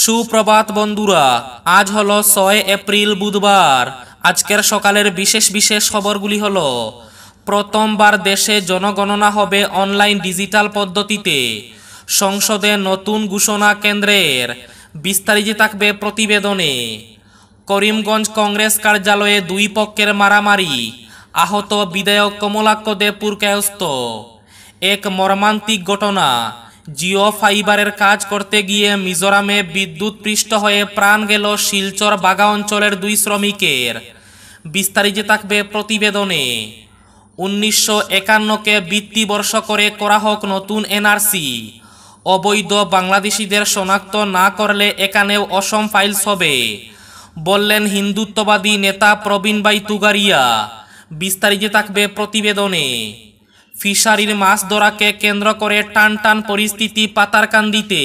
সুপ্রভাত বন্ধুরা আজ হল ছয় এপ্রিল বুধবার আজকের সকালের বিশেষ বিশেষ খবরগুলি হল প্রথমবার দেশে জনগণনা হবে অনলাইন ডিজিটাল পদ্ধতিতে সংসদে নতুন ঘোষণা কেন্দ্রের বিস্তারিত থাকবে প্রতিবেদনে করিমগঞ্জ কংগ্রেস কার্যালয়ে দুই পক্ষের মারামারি আহত বিধায়ক কমলাক্ষ দেবপুর পুরকায়স্ত এক মর্মান্তিক ঘটনা জিও ফাইবারের কাজ করতে গিয়ে মিজোরামে বিদ্যুৎ পৃষ্ঠ হয়ে প্রাণ গেল শিলচর বাগা অঞ্চলের দুই শ্রমিকের বিস্তারিত থাকবে প্রতিবেদনে উনিশশো একান্নকে বর্ষ করে করা হোক নতুন এনআরসি অবৈধ বাংলাদেশিদের শনাক্ত না করলে এখানেও অসম ফাইলস হবে বললেন হিন্দুত্ববাদী নেতা প্রবীণ বাই তুগারিয়া বিস্তারিত থাকবে প্রতিবেদনে ফিশারির মাছ ধরাকে কেন্দ্র করে টান টান পরিস্থিতি পাতারকান্দিতে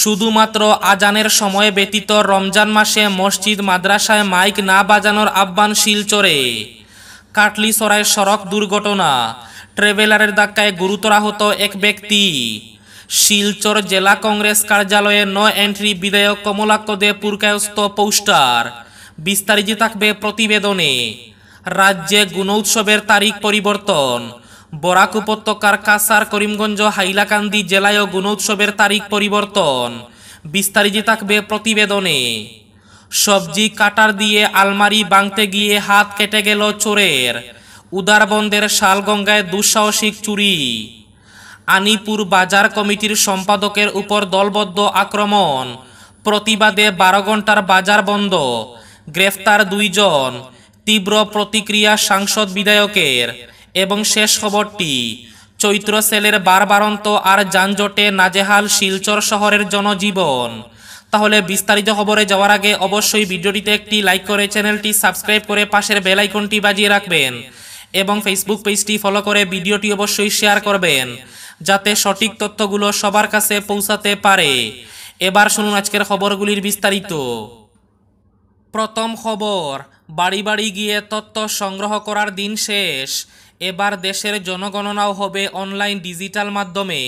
শুধুমাত্র আজানের সময় ব্যতীত রমজান মাসে মসজিদ মাদ্রাসায় মাইক না বাজানোর আহ্বান শিলচরে কাটলিসরায় সড়ক দুর্ঘটনা ট্রেভেলারের ধাক্কায় গুরুতর আহত এক ব্যক্তি শিলচর জেলা কংগ্রেস কার্যালয়ে ন এন্ট্রি বিধায়ক কমলাক্ষ দে পুরকায়স্ত পোস্টার বিস্তারিত থাকবে প্রতিবেদনে রাজ্যে গুণ উৎসবের তারিখ পরিবর্তন বরাক উপত্যকার কাসার করিমগঞ্জ হাইলাকান্দি জেলায়ও গুণোৎসবের তারিখ পরিবর্তন বিস্তারিত থাকবে প্রতিবেদনে সবজি কাটার দিয়ে আলমারি বাংতে গিয়ে হাত কেটে গেল চোরের উদারবন্দের শালগঙ্গায় দুঃসাহসিক চুরি আনিপুর বাজার কমিটির সম্পাদকের উপর দলবদ্ধ আক্রমণ প্রতিবাদে বারো ঘন্টার বাজার বন্ধ গ্রেফতার দুইজন তীব্র প্রতিক্রিয়া সাংসদ বিধায়কের এবং শেষ খবরটি চৈত্র সেলের বারবারন্ত আর যানজটে নাজেহাল শিলচর শহরের জনজীবন তাহলে বিস্তারিত খবরে যাওয়ার আগে অবশ্যই ভিডিওটিতে একটি লাইক করে চ্যানেলটি সাবস্ক্রাইব করে পাশের বেলাইকনটি বাজিয়ে রাখবেন এবং ফেসবুক পেজটি ফলো করে ভিডিওটি অবশ্যই শেয়ার করবেন যাতে সঠিক তথ্যগুলো সবার কাছে পৌঁছাতে পারে এবার শুনুন আজকের খবরগুলির বিস্তারিত প্রথম খবর বাড়ি বাড়ি গিয়ে তথ্য সংগ্রহ করার দিন শেষ এবার দেশের জনগণনাও হবে অনলাইন ডিজিটাল মাধ্যমে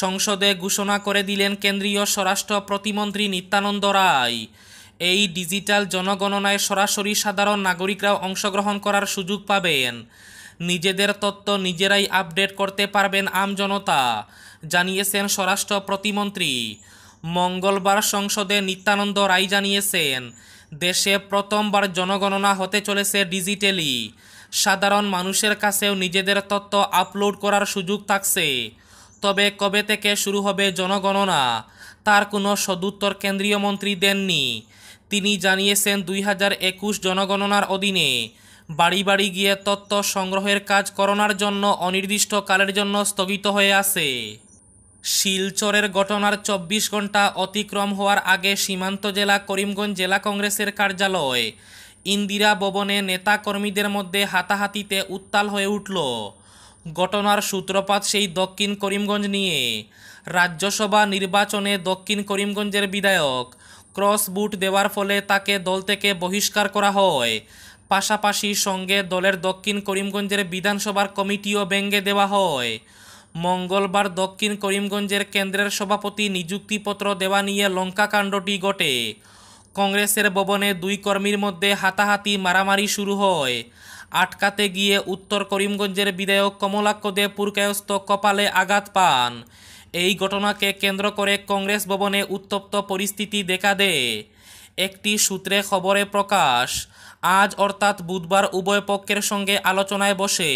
সংসদে ঘোষণা করে দিলেন কেন্দ্রীয় স্বরাষ্ট্র প্রতিমন্ত্রী নিত্যানন্দ রায় এই ডিজিটাল জনগণনায় সরাসরি সাধারণ নাগরিকরাও অংশগ্রহণ করার সুযোগ পাবেন নিজেদের তত্ত্ব নিজেরাই আপডেট করতে পারবেন আমজনতা জানিয়েছেন স্বরাষ্ট্র প্রতিমন্ত্রী মঙ্গলবার সংসদে নিত্যানন্দ রায় জানিয়েছেন দেশে প্রথমবার জনগণনা হতে চলেছে ডিজিটালি সাধারণ মানুষের কাছেও নিজেদের তথ্য আপলোড করার সুযোগ থাকছে তবে কবে থেকে শুরু হবে জনগণনা তার কোনো সদুত্তর কেন্দ্রীয় মন্ত্রী দেননি তিনি জানিয়েছেন দুই জনগণনার অধীনে বাড়ি বাড়ি গিয়ে তত্ত্ব সংগ্রহের কাজ করোনার জন্য অনির্দিষ্টকালের জন্য স্থগিত হয়ে আছে শিলচরের ঘটনার ২৪ ঘন্টা অতিক্রম হওয়ার আগে সীমান্ত জেলা করিমগঞ্জ জেলা কংগ্রেসের কার্যালয় ইন্দিরা ভবনে নেতাকর্মীদের মধ্যে হাতাহাতিতে উত্তাল হয়ে উঠল ঘটনার সূত্রপাত সেই দক্ষিণ করিমগঞ্জ নিয়ে রাজ্যসভা নির্বাচনে দক্ষিণ করিমগঞ্জের বিধায়ক ক্রস বুট দেওয়ার ফলে তাকে দল থেকে বহিষ্কার করা হয় পাশাপাশি সঙ্গে দলের দক্ষিণ করিমগঞ্জের বিধানসভার কমিটিও ব্যঙ্গে দেওয়া হয় মঙ্গলবার দক্ষিণ করিমগঞ্জের কেন্দ্রের সভাপতি নিযুক্তিপত্র দেওয়া নিয়ে লঙ্কাকাণ্ডটি ঘটে কংগ্রেসের ভবনে দুই কর্মীর মধ্যে হাতাহাতি মারামারি শুরু হয় আটকাতে গিয়ে উত্তর করিমগঞ্জের বিধায়ক কমলাক্ষ দে পুরকায়স্থ কপালে আঘাত পান এই ঘটনাকে কেন্দ্র করে কংগ্রেস ভবনে উত্তপ্ত পরিস্থিতি দেখা দেয় একটি সূত্রে খবরে প্রকাশ আজ অর্থাৎ বুধবার উভয় পক্ষের সঙ্গে আলোচনায় বসে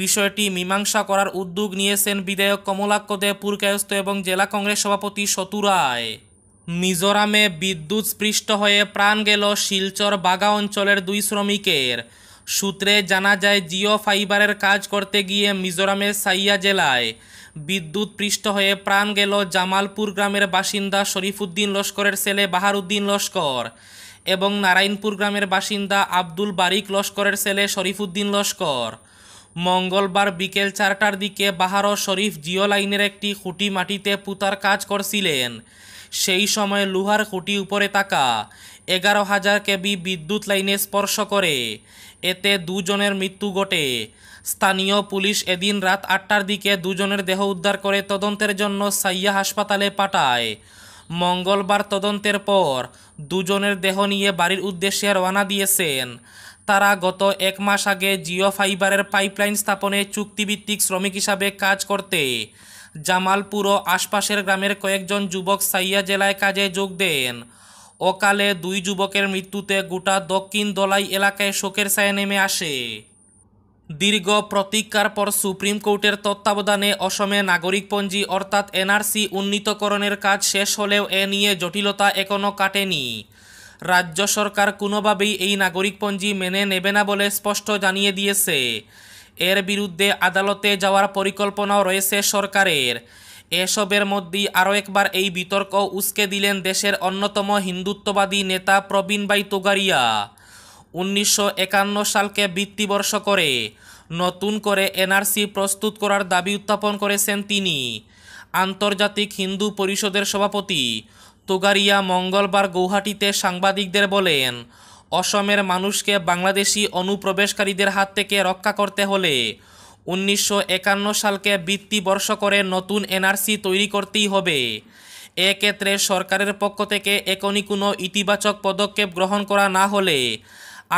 বিষয়টি মীমাংসা করার উদ্যোগ নিয়েছেন বিধায়ক কমলাক্ষ দে পুরকায়স্থ এবং জেলা কংগ্রেস সভাপতি সতুরায় মিজোরামে বিদ্যুৎস্পৃষ্ট হয়ে প্রাণ গেল শিলচর বাগা অঞ্চলের দুই শ্রমিকের সূত্রে জানা যায় জিও ফাইবারের কাজ করতে গিয়ে মিজোরামের সাইয়া জেলায় বিদ্যুৎ পৃষ্ঠ হয়ে প্রাণ গেল জামালপুর গ্রামের বাসিন্দা শরীফুদ্দিন লস্করের ছেলে বাহারুদ্দিন লস্কর এবং নারায়ণপুর গ্রামের বাসিন্দা আব্দুল বারিক লস্করের ছেলে শরীফুদ্দিন লস্কর মঙ্গলবার বিকেল চারটার দিকে বাহার শরীফ জিও লাইনের একটি খুঁটি মাটিতে পুতার কাজ করছিলেন সেই সময় লোহার খুঁটি উপরে তাকা এগারো হাজার কেবি বিদ্যুৎ লাইনে স্পর্শ করে এতে দুজনের মৃত্যু ঘটে স্থানীয় পুলিশ এদিন রাত আটটার দিকে দুজনের দেহ উদ্ধার করে তদন্তের জন্য সাইয়া হাসপাতালে পাঠায় মঙ্গলবার তদন্তের পর দুজনের দেহ নিয়ে বাড়ির উদ্দেশ্যে রওনা দিয়েছেন তারা গত এক মাস আগে জিও ফাইবারের পাইপলাইন স্থাপনে চুক্তিভিত্তিক শ্রমিক হিসাবে কাজ করতে জামালপুর ও আশপাশের গ্রামের কয়েকজন যুবক সাইয়া জেলায় কাজে যোগ দেন অকালে দুই যুবকের মৃত্যুতে গোটা দক্ষিণ দলাই এলাকায় শোকের ছায়া নেমে আসে দীর্ঘ প্রতিকার পর সুপ্রিম কোর্টের তত্ত্বাবধানে অসমে নাগরিকপঞ্জি অর্থাৎ এনআরসি উন্নীতকরণের কাজ শেষ হলেও এ নিয়ে জটিলতা এখনও কাটেনি রাজ্য সরকার কোনোভাবেই এই নাগরিকপঞ্জি মেনে নেবে না বলে স্পষ্ট জানিয়ে দিয়েছে এর বিরুদ্ধে আদালতে যাওয়ার পরিকল্পনাও রয়েছে সরকারের এসবের মধ্যেই আরও একবার এই বিতর্ক উস্কে দিলেন দেশের অন্যতম হিন্দুত্ববাদী নেতা প্রবীণ তোগারিয়া উনিশশো সালকে বৃত্তিবর্ষ করে নতুন করে এনআরসি প্রস্তুত করার দাবি উত্থাপন করেছেন তিনি আন্তর্জাতিক হিন্দু পরিষদের সভাপতি তোগারিয়া মঙ্গলবার গৌহাটিতে সাংবাদিকদের বলেন অসমের মানুষকে বাংলাদেশি অনুপ্রবেশকারীদের হাত থেকে রক্ষা করতে হলে উনিশশো সালকে বর্ষ করে নতুন এনআরসি তৈরি করতেই হবে এক্ষেত্রে সরকারের পক্ষ থেকে এখনই কোনো ইতিবাচক পদক্ষেপ গ্রহণ করা না হলে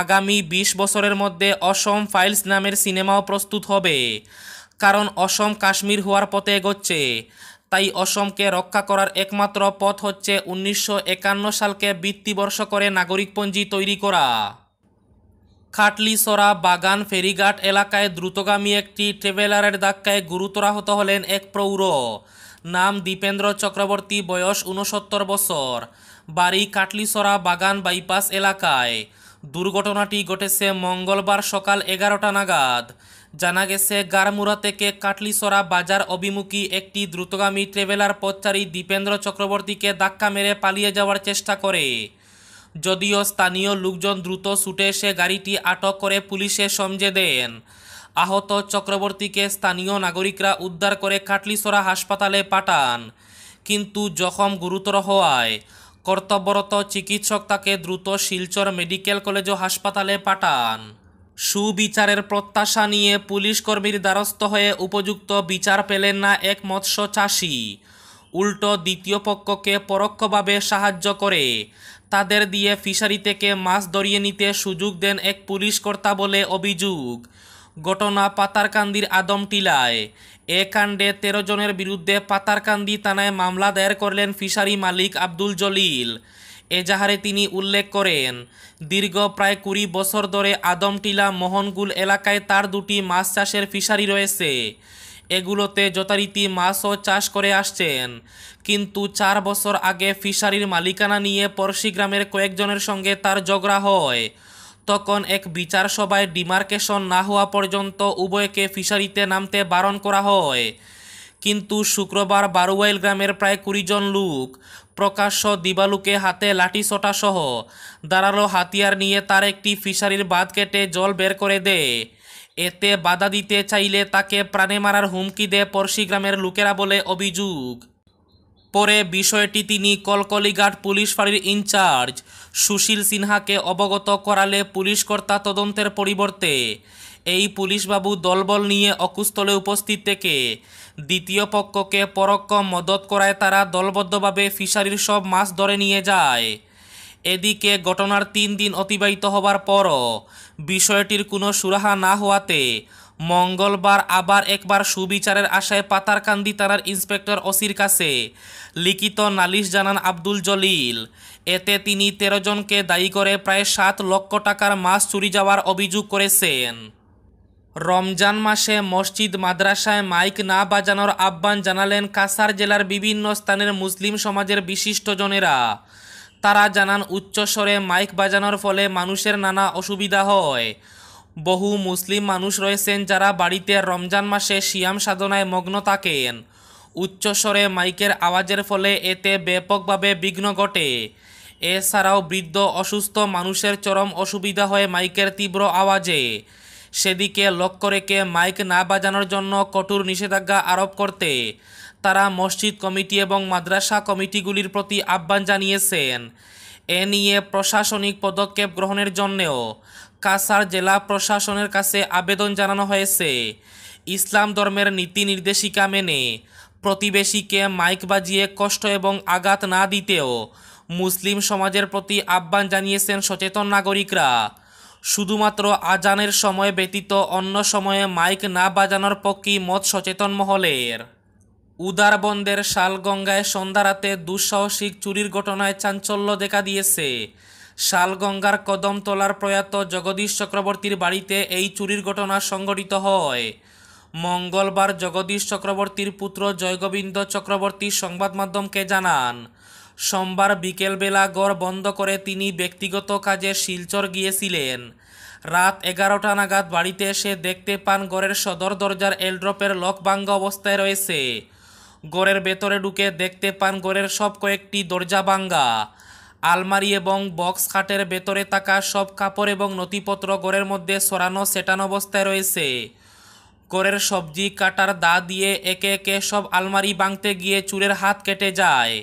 আগামী ২০ বছরের মধ্যে অসম ফাইলস নামের সিনেমাও প্রস্তুত হবে কারণ অসম কাশ্মীর হওয়ার পথে এগোচ্ছে তাই অসমকে রক্ষা করার একমাত্র পথ হচ্ছে উনিশশো সালকে বৃত্তিবর্ষ করে নাগরিকপঞ্জি তৈরি করা খাটলিসরা বাগান ফেরিঘাট এলাকায় দ্রুতগামী একটি ট্রেভেলারের ধাক্কায় গুরুতর আহত হলেন এক প্রৌঢ় নাম দীপেন্দ্র চক্রবর্তী বয়স উনসত্তর বছর বাড়ি কাটলিসরা বাগান বাইপাস এলাকায় দুর্ঘটনাটি ঘটেছে মঙ্গলবার সকাল এগারোটা নাগাদ জানা গেছে গারমুরা থেকে কাটলিসরা বাজার অভিমুখী একটি দ্রুতগামী ট্রেভেলার পথচারী দীপেন্দ্র চক্রবর্তীকে ধাক্কা মেরে পালিয়ে যাওয়ার চেষ্টা করে যদিও স্থানীয় লোকজন দ্রুত ছুটে এসে গাড়িটি আটক করে পুলিশে সমঝে দেন আহত চক্রবর্তীকে স্থানীয় নাগরিকরা উদ্ধার করে কাটলিসরা হাসপাতালে পাঠান কিন্তু জখম গুরুতর হওয়ায় কর্তব্যরত চিকিৎসক তাকে দ্রুত শিলচর মেডিকেল কলেজ ও হাসপাতালে পাঠান সুবিচারের প্রত্যাশা নিয়ে পুলিশ কর্মীর দ্বারস্থ হয়ে উপযুক্ত বিচার পেলেন না এক মৎস্য চাষি উল্টো দ্বিতীয় পক্ষকে পরোক্ষভাবে সাহায্য করে তাদের দিয়ে ফিশারি থেকে মাছ ধরিয়ে নিতে সুযোগ দেন এক পুলিশ কর্তা বলে অভিযোগ ঘটনা পাতারকান্দির আদমটিলায় এ কাণ্ডে তেরো জনের বিরুদ্ধে পাতারকান্দি থানায় মামলা দায়ের করলেন ফিশারি মালিক আব্দুল জলিল এজাহারে তিনি উল্লেখ করেন দীর্ঘ প্রায় কুড়ি বছর ধরে আদমটিলা মোহনগুল এলাকায় তার দুটি মাছ চাষের ফিশারি রয়েছে এগুলোতে যথারীতি মাছও চাষ করে আসছেন কিন্তু চার বছর আগে ফিশারির মালিকানা নিয়ে পরশি গ্রামের কয়েকজনের সঙ্গে তার ঝগড়া হয় তখন এক বিচার সভায় ডিমার্কেশন না হওয়া পর্যন্ত উভয়কে ফিশারিতে নামতে বারণ করা হয় কিন্তু শুক্রবার বারুয়াইল গ্রামের প্রায় কুড়িজন লোক প্রকাশ্য দিবালুকে হাতে লাঠি সহ দাঁড়ালো হাতিয়ার নিয়ে তার একটি ফিশারির বাঁধ কেটে জল বের করে দেয় এতে বাধা দিতে চাইলে তাকে প্রাণে মারার হুমকি দেয় পড়শি গ্রামের লোকেরা বলে অভিযোগ পরে বিষয়টি তিনি কলকলিঘাট পুলিশ ফাঁড়ির ইনচার্জ সুশীল সিনহাকে অবগত করালে পুলিশ কর্তা তদন্তের পরিবর্তে এই পুলিশবাবু দলবল নিয়ে অকুস্থলে উপস্থিত থেকে দ্বিতীয় পক্ষকে পরোক্ষ মদত করায় তারা দলবদ্ধভাবে ফিশারির সব মাছ ধরে নিয়ে যায় এদিকে ঘটনার তিন দিন অতিবাহিত হবার পরও বিষয়টির কোনো সুরাহা না হওয়াতে মঙ্গলবার আবার একবার সুবিচারের আশায় পাতারকান্দি থানার ইন্সপেক্টর অসির কাছে লিখিত নালিশ জানান আব্দুল জলিল এতে তিনি তেরো জনকে দায়ী করে প্রায় সাত লক্ষ টাকার মাছ চুরি যাওয়ার অভিযোগ করেছেন রমজান মাসে মসজিদ মাদ্রাসায় মাইক না বাজানোর আহ্বান জানালেন কাসার জেলার বিভিন্ন স্থানের মুসলিম সমাজের বিশিষ্টজনেরা তারা জানান উচ্চস্বরে মাইক বাজানোর ফলে মানুষের নানা অসুবিধা হয় বহু মুসলিম মানুষ রয়েছেন যারা বাড়িতে রমজান মাসে সিয়াম সাধনায় মগ্ন থাকেন উচ্চস্বরে মাইকের আওয়াজের ফলে এতে ব্যাপকভাবে বিঘ্ন ঘটে এছাড়াও বৃদ্ধ অসুস্থ মানুষের চরম অসুবিধা হয় মাইকের তীব্র আওয়াজে সেদিকে লক্ষ্য রেখে মাইক না বাজানোর জন্য কঠোর নিষেধাজ্ঞা আরোপ করতে তারা মসজিদ কমিটি এবং মাদ্রাসা কমিটিগুলির প্রতি আহ্বান জানিয়েছেন এ নিয়ে প্রশাসনিক পদক্ষেপ গ্রহণের জন্যও কাসার জেলা প্রশাসনের কাছে আবেদন জানানো হয়েছে ইসলাম ধর্মের নীতি নির্দেশিকা মেনে প্রতিবেশীকে মাইক বাজিয়ে কষ্ট এবং আঘাত না দিতেও মুসলিম সমাজের প্রতি আহ্বান জানিয়েছেন সচেতন নাগরিকরা শুধুমাত্র আজানের সময় ব্যতীত অন্য সময়ে মাইক না বাজানোর পক্ষেই মত সচেতন মহলের উদারবন্দের শালগঙ্গায় সন্ধ্যারাতে দুঃসাহসিক চুরির ঘটনায় চাঞ্চল্য দেখা দিয়েছে শালগঙ্গার কদম তোলার প্রয়াত জগদীশ চক্রবর্তীর বাড়িতে এই চুরির ঘটনা সংঘটিত হয় মঙ্গলবার জগদীশ চক্রবর্তীর পুত্র জয়গোবিন্দ চক্রবর্তী সংবাদ মাধ্যমকে জানান সোমবার বিকেলবেলা গড় বন্ধ করে তিনি ব্যক্তিগত কাজে শিলচর গিয়েছিলেন রাত এগারোটা নাগাদ বাড়িতে এসে দেখতে পান গড়ের সদর দরজার এলড্রপের লক ভাঙ্গা অবস্থায় রয়েছে গড়ের ভেতরে ঢুকে দেখতে পান গড়ের সব কয়েকটি দরজা ভাঙ্গা আলমারি এবং বক্স খাটের ভেতরে থাকা সব কাপড় এবং নথিপত্র গড়ের মধ্যে সরানো সেটানো অবস্থায় রয়েছে গড়ের সবজি কাটার দা দিয়ে একে একে সব আলমারি ভাঙতে গিয়ে চুরের হাত কেটে যায়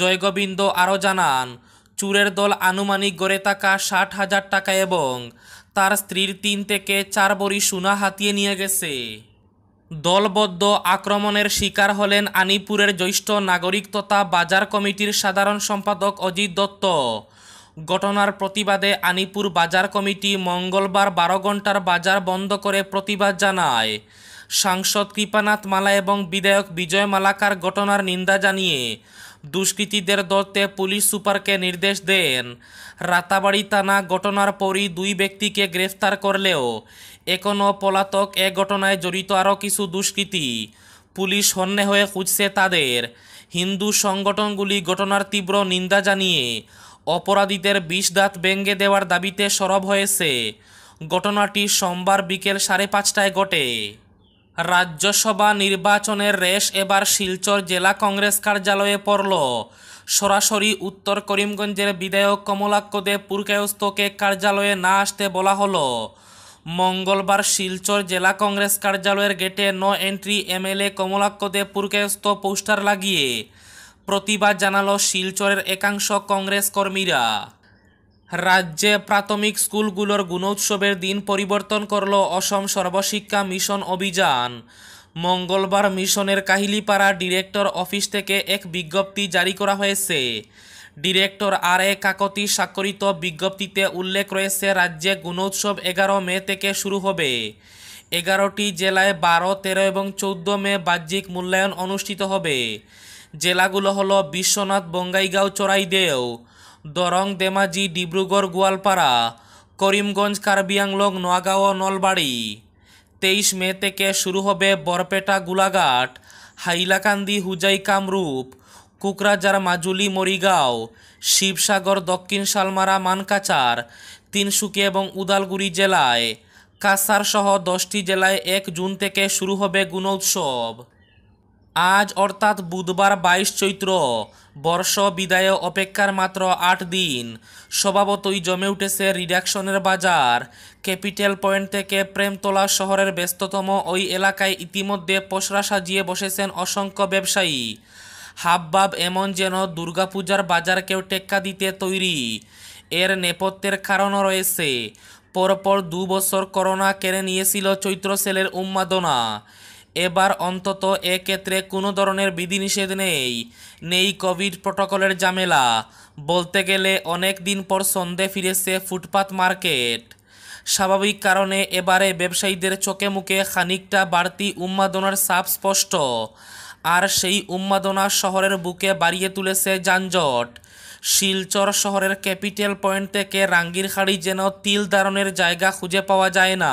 জয়গোবিন্দ আরও জানান চুরের দল আনুমানিক গড়ে থাকা ষাট হাজার টাকা এবং তার স্ত্রীর তিন থেকে চার বড়ি সোনা হাতিয়ে নিয়ে গেছে দলবদ্ধ আক্রমণের শিকার হলেন আনিপুরের জ্যৈষ্ঠ নাগরিক তথা বাজার কমিটির সাধারণ সম্পাদক অজিত দত্ত ঘটনার প্রতিবাদে আনিপুর বাজার কমিটি মঙ্গলবার বারো ঘন্টার বাজার বন্ধ করে প্রতিবাদ জানায় সাংসদ কৃপানাথ মালা এবং বিধায়ক বিজয় মালাকার ঘটনার নিন্দা জানিয়ে দুষ্কৃতীদের ধরতে পুলিশ সুপারকে নির্দেশ দেন রাতাবাড়ি থানা ঘটনার পরই দুই ব্যক্তিকে গ্রেফতার করলেও এখনও পলাতক এ ঘটনায় জড়িত আরও কিছু দুষ্কৃতী পুলিশ হন্যে হয়ে খুঁজছে তাদের হিন্দু সংগঠনগুলি ঘটনার তীব্র নিন্দা জানিয়ে অপরাধীদের বিষ দাঁত ব্যঙ্গে দেওয়ার দাবিতে সরব হয়েছে ঘটনাটি সোমবার বিকেল সাড়ে পাঁচটায় ঘটে রাজ্যসভা নির্বাচনের রেশ এবার শিলচর জেলা কংগ্রেস কার্যালয়ে পড়ল সরাসরি উত্তর করিমগঞ্জের বিধায়ক কমলাক্ষ দেব পুরকায়স্তকে কার্যালয়ে না আসতে বলা হলো মঙ্গলবার শিলচর জেলা কংগ্রেস কার্যালয়ের গেটে ন entry MLA Kamalaksha Deb Purkayastha poster লাগিয়ে প্রতিবাদ জানালো শিলচরের একাংশ কংগ্রেস কর্মীরা রাজ্যে প্রাথমিক স্কুলগুলোর গুণোৎসবের দিন পরিবর্তন করল অসম সর্বশিক্ষা মিশন অভিযান মঙ্গলবার মিশনের কাহিলিপাড়া ডিরেক্টর অফিস থেকে এক বিজ্ঞপ্তি জারি করা হয়েছে ডিরেক্টর আর এ কাকতি স্বাক্ষরিত বিজ্ঞপ্তিতে উল্লেখ রয়েছে রাজ্যে গুণোৎসব এগারো মে থেকে শুরু হবে এগারোটি জেলায় বারো তেরো এবং চৌদ্দ মে বাহ্যিক মূল্যায়ন অনুষ্ঠিত হবে জেলাগুলো হলো বিশ্বনাথ বঙ্গাইগাঁও চড়াইদেও দরং দেমাজি ডিব্রুগড় গোয়ালপাড়া করিমগঞ্জ কার্বিয়াংলং নোয়াগাঁও নলবাড়ি তেইশ মে থেকে শুরু হবে বরপেটা গোলাঘাট হাইলাকান্দি হুজাই কামরূপ কুকরাজার মাজুলি মরিগাঁও শিবসাগর দক্ষিণ শালমারা মানকাচার তিনসুকি এবং উদালগুড়ি জেলায় কাসার সহ দশটি জেলায় এক জুন থেকে শুরু হবে গুণোৎসব আজ অর্থাৎ বুধবার বাইশ চৈত্র বর্ষ বিদায় অপেক্ষার মাত্র আট দিন স্বভাবতই জমে উঠেছে রিডাকশনের বাজার ক্যাপিটাল পয়েন্ট থেকে প্রেমতলা শহরের ব্যস্ততম ওই এলাকায় ইতিমধ্যে পসরা সাজিয়ে বসেছেন অসংখ্য ব্যবসায়ী হাবভাব এমন যেন দুর্গাপূজার বাজারকেও টেক্কা দিতে তৈরি এর নেপথ্যের কারণও রয়েছে পরপর দু বছর করোনা কেড়ে নিয়েছিল চৈত্র সেলের উন্মাদনা এবার অন্তত এক্ষেত্রে কোনো ধরনের বিধিনিষেধ নেই নেই কোভিড প্রটোকলের ঝামেলা বলতে গেলে অনেক দিন পর সন্ধে ফিরেছে ফুটপাত মার্কেট স্বাভাবিক কারণে এবারে ব্যবসায়ীদের চোখে মুখে খানিকটা বাড়তি উন্মাদনার সাপ স্পষ্ট আর সেই উন্মাদনা শহরের বুকে বাড়িয়ে তুলেছে যানজট শিলচর শহরের ক্যাপিটাল পয়েন্ট থেকে রাঙ্গির খাড়ি যেন তিল ধারণের জায়গা খুঁজে পাওয়া যায় না